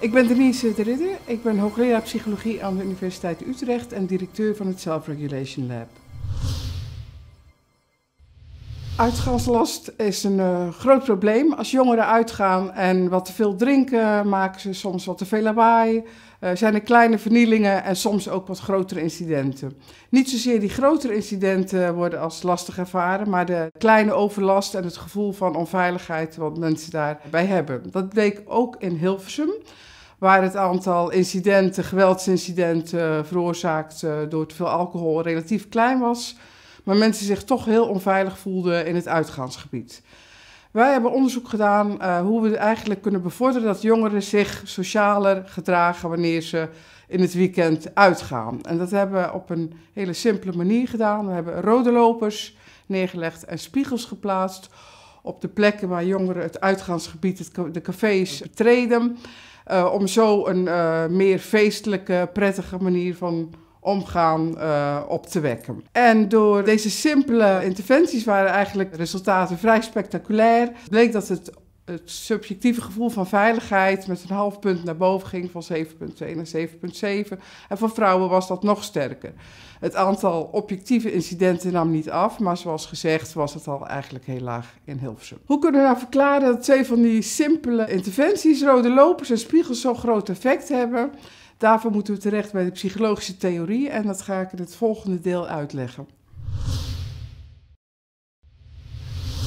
Ik ben Denise de Ridder, ik ben hoogleraar psychologie aan de Universiteit Utrecht en directeur van het Self-Regulation Lab. Uitgaanslast is een eh, groot probleem. Als jongeren uitgaan en wat te veel drinken, maken ze soms wat te veel lawaai. Uh, zijn er kleine vernielingen en soms ook wat grotere incidenten. Niet zozeer die grotere incidenten worden als lastig ervaren, maar de kleine overlast en het gevoel van onveiligheid wat mensen daarbij hebben. Dat bleek ook in Hilversum waar het aantal incidenten, geweldsincidenten eh, veroorzaakt eh, door te veel alcohol relatief klein was, maar mensen zich toch heel onveilig voelden in het uitgaansgebied. Wij hebben onderzoek gedaan eh, hoe we eigenlijk kunnen bevorderen dat jongeren zich socialer gedragen wanneer ze in het weekend uitgaan. En dat hebben we op een hele simpele manier gedaan. We hebben rode lopers neergelegd en spiegels geplaatst op de plekken waar jongeren het uitgaansgebied, het, de cafés, treden. Eh, om zo een eh, meer feestelijke, prettige manier van omgaan eh, op te wekken. En door deze simpele interventies waren eigenlijk resultaten vrij spectaculair. Bleek dat het het subjectieve gevoel van veiligheid met een half punt naar boven ging, van 7,2 naar 7,7. En voor vrouwen was dat nog sterker. Het aantal objectieve incidenten nam niet af, maar zoals gezegd was het al eigenlijk heel laag in Hilversum. Hoe kunnen we nou verklaren dat twee van die simpele interventies, rode lopers en spiegels, zo'n groot effect hebben? Daarvoor moeten we terecht bij de psychologische theorie en dat ga ik in het volgende deel uitleggen.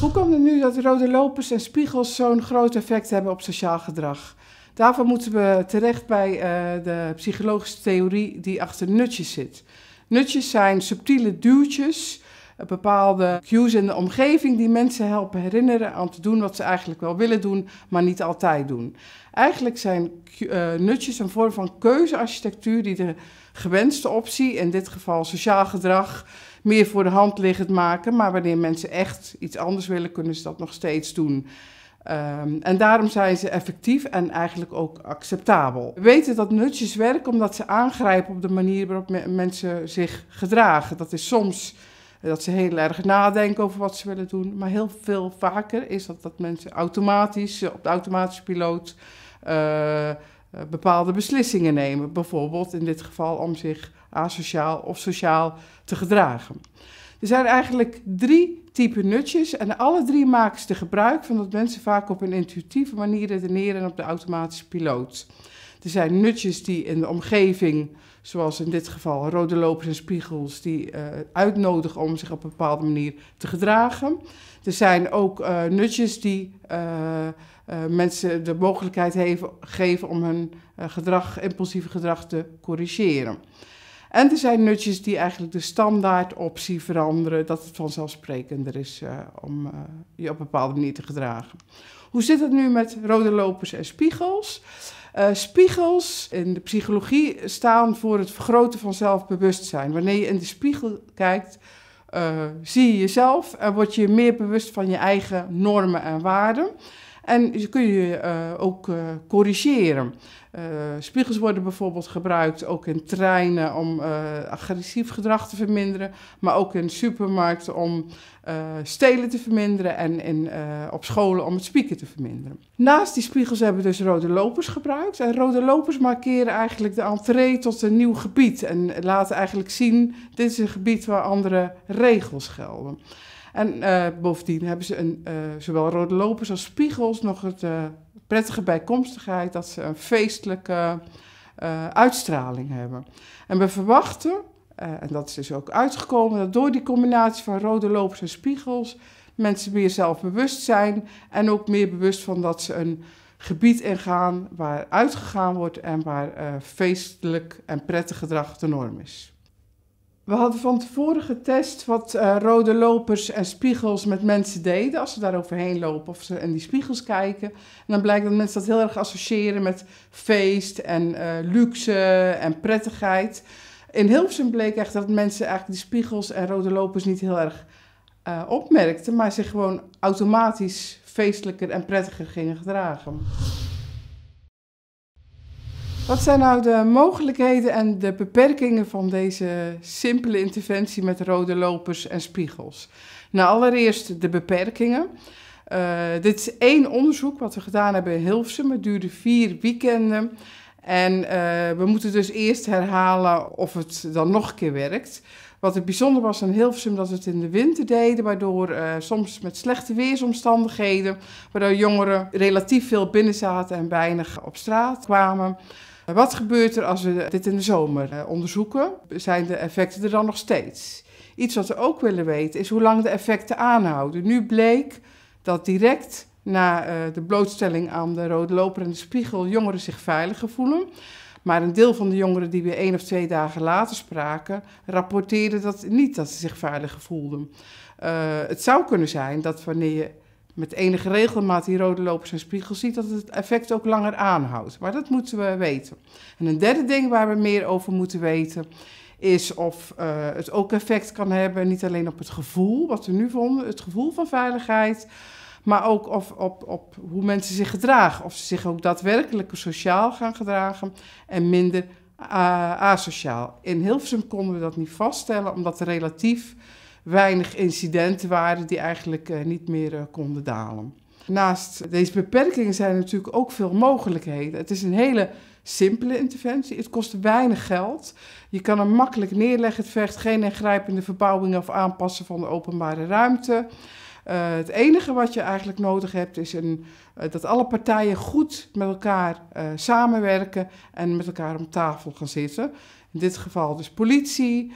Hoe komt het nu dat rode lopers en spiegels zo'n groot effect hebben op sociaal gedrag? Daarvoor moeten we terecht bij eh, de psychologische theorie die achter nutjes zit. Nutjes zijn subtiele duwtjes, bepaalde cues in de omgeving die mensen helpen herinneren aan te doen wat ze eigenlijk wel willen doen, maar niet altijd doen. Eigenlijk zijn eh, nutjes een vorm van keuzearchitectuur die de gewenste optie, in dit geval sociaal gedrag, meer voor de hand liggend maken. Maar wanneer mensen echt iets anders willen, kunnen ze dat nog steeds doen. Ehm, en daarom zijn ze effectief en eigenlijk ook acceptabel. We weten dat nutjes werken omdat ze aangrijpen op de manier waarop mensen zich gedragen. Dat is soms eh, dat ze heel erg nadenken over wat ze willen doen. Maar heel veel vaker is dat, dat mensen automatisch, eh, op de automatische piloot, eh, eh, bepaalde beslissingen nemen. Bijvoorbeeld in dit geval om zich asociaal of sociaal te gedragen. Er zijn eigenlijk drie typen nutjes en alle drie maken ze gebruik van dat mensen vaak op een intuïtieve manier redeneren op de automatische piloot. Er zijn nutjes die in de omgeving, zoals in dit geval rode lopers en spiegels, die uh, uitnodigen om zich op een bepaalde manier te gedragen. Er zijn ook uh, nutjes die eh, mensen de mogelijkheid geven om hun gedrag, impulsieve gedrag te corrigeren. En er zijn nutjes die eigenlijk de standaardoptie veranderen, dat het vanzelfsprekender is om je op een bepaalde manier te gedragen. Hoe zit het nu met rode lopers en spiegels? Eh, spiegels in de psychologie staan voor het vergroten van zelfbewustzijn. Wanneer je in de spiegel kijkt, eh, zie je jezelf en word je meer bewust van je eigen normen en waarden. En ze kun je eh, ook eh, corrigeren. Eh, spiegels worden bijvoorbeeld gebruikt ook in treinen om agressief gedrag te verminderen, maar ook in supermarkten om stelen te verminderen en in, op scholen om het spieken te verminderen. Naast die spiegels hebben we dus rode lopers gebruikt. En rode lopers markeren eigenlijk de entree tot een nieuw gebied en laten eigenlijk zien: dit is een gebied waar andere regels gelden. En eh, bovendien hebben ze een, eh, zowel rode lopers als spiegels nog het eh, prettige bijkomstigheid dat ze een feestelijke uitstraling hebben. En we verwachten, en dat is dus ook uitgekomen, dat door die combinatie van rode lopers en spiegels mensen meer zelfbewust zijn en ook meer bewust van dat ze een gebied ingaan waar uitgegaan wordt en waar feestelijk en prettig gedrag de norm is. We hadden van tevoren getest wat eh, rode lopers en spiegels met mensen deden. Als ze daar overheen lopen of ze in die spiegels kijken. En dan blijkt dat mensen dat heel erg associëren met feest en eh, luxe en prettigheid. In Hilversum bleek echt dat mensen eigenlijk die spiegels en rode lopers niet heel erg eh, opmerkten. Maar zich gewoon automatisch feestelijker en prettiger gingen gedragen. Wat zijn nou de mogelijkheden en de beperkingen van deze simpele interventie met rode lopers en spiegels? Nou, allereerst de beperkingen. Eh, dit is één onderzoek wat we gedaan hebben in Hilversum. Het duurde vier weekenden. En eh, we moeten dus eerst herhalen of het dan nog een keer werkt. Wat het bijzonder was aan Hilversum, dat we het in de winter deden, waardoor eh, soms met slechte weersomstandigheden, waardoor jongeren relatief veel binnen zaten en weinig op straat kwamen. Wat gebeurt er als we dit in de zomer eh, onderzoeken? Zijn de effecten er dan nog steeds? Iets wat we ook willen weten is hoe lang de effecten aanhouden. Nu bleek dat direct na eh, de blootstelling aan de rode loper en de spiegel jongeren zich veiliger voelen. Maar een deel van de jongeren die we één of twee dagen later spraken, rapporteerde dat niet dat ze zich veiliger voelden. Eh, het zou kunnen zijn dat wanneer je met enige regelmaat die rode lopers en spiegel ziet, dat het effect ook langer aanhoudt. Maar dat moeten we weten. En een derde ding waar we meer over moeten weten, is of eh, het ook effect kan hebben, niet alleen op het gevoel, wat we nu vonden, het gevoel van veiligheid, maar ook of, op, op hoe mensen zich gedragen. Of ze zich ook daadwerkelijk sociaal gaan gedragen en minder eh, asociaal. In Hilversum konden we dat niet vaststellen, omdat relatief weinig incidenten waren die eigenlijk eh, niet meer eh, konden dalen. Naast deze beperkingen zijn er natuurlijk ook veel mogelijkheden. Het is een hele simpele interventie. Het kost weinig geld. Je kan hem makkelijk neerleggen. Het vergt geen ingrijpende verbouwingen of aanpassen van de openbare ruimte. Eh, het enige wat je eigenlijk nodig hebt is een, eh, dat alle partijen goed met elkaar eh, samenwerken en met elkaar om tafel gaan zitten. In dit geval dus politie,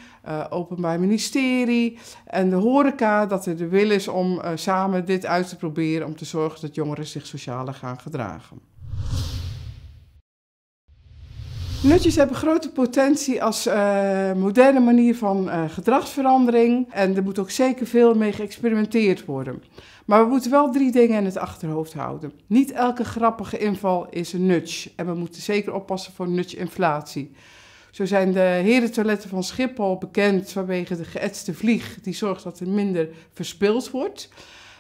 openbaar ministerie en de horeca, dat er de wil is om samen dit uit te proberen om te zorgen dat jongeren zich socialer gaan gedragen. Nutjes hebben grote potentie als eh, moderne manier van eh, gedragsverandering. En er moet ook zeker veel mee geëxperimenteerd worden. Maar we moeten wel drie dingen in het achterhoofd houden. Niet elke grappige inval is een nudge. En we moeten zeker oppassen voor nudge-inflatie. Zo zijn de herentoiletten van Schiphol bekend vanwege de geëtste vlieg. Die zorgt dat er minder verspild wordt.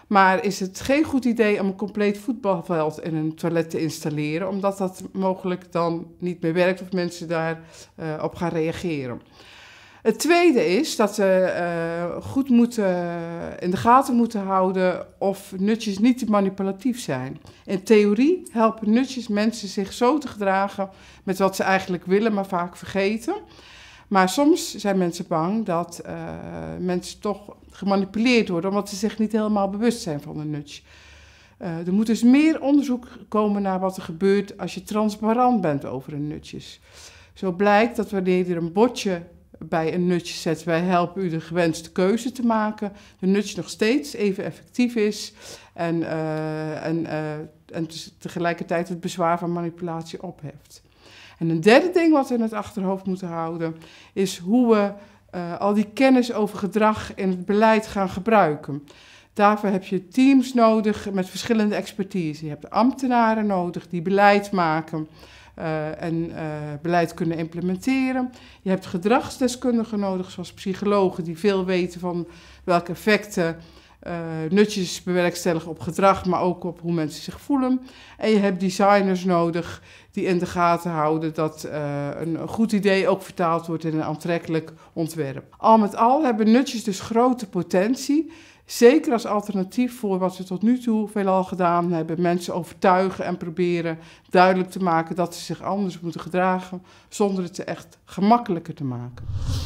Maar is het geen goed idee om een compleet voetbalveld en een toilet te installeren, omdat dat mogelijk dan niet meer werkt of mensen daarop eh, op gaan reageren? Het tweede is dat ze eh, goed moeten eh, in de gaten moeten houden of nutjes niet te manipulatief zijn. In theorie helpen nutjes mensen zich zo te gedragen met wat ze eigenlijk willen, maar vaak vergeten. Maar soms zijn mensen bang dat eh, mensen toch gemanipuleerd worden, omdat ze zich niet helemaal bewust zijn van de nudge. Eh, er moet dus meer onderzoek komen naar wat er gebeurt als je transparant bent over een nutjes. Zo blijkt dat wanneer er een bordje bij een nutje zet, wij helpen u de gewenste keuze te maken, de nutje nog steeds even effectief is en, eh, en, en tegelijkertijd het bezwaar van manipulatie opheft. En een derde ding wat we in het achterhoofd moeten houden, is hoe we eh, al die kennis over gedrag in het beleid gaan gebruiken. Daarvoor heb je teams nodig met verschillende expertise. Je hebt ambtenaren nodig die beleid maken eh, en eh, beleid kunnen implementeren. Je hebt gedragsdeskundigen nodig, zoals psychologen, die veel weten van welke effecten eh, nutjes bewerkstelligen op gedrag, maar ook op hoe mensen zich voelen. En je hebt designers nodig die in de gaten houden dat eh, een goed idee ook vertaald wordt in een aantrekkelijk ontwerp. Al met al hebben nutjes dus grote potentie. Zeker als alternatief voor wat we tot nu toe veelal gedaan hebben: mensen overtuigen en proberen duidelijk te maken dat ze zich anders moeten gedragen, zonder het te echt gemakkelijker te maken.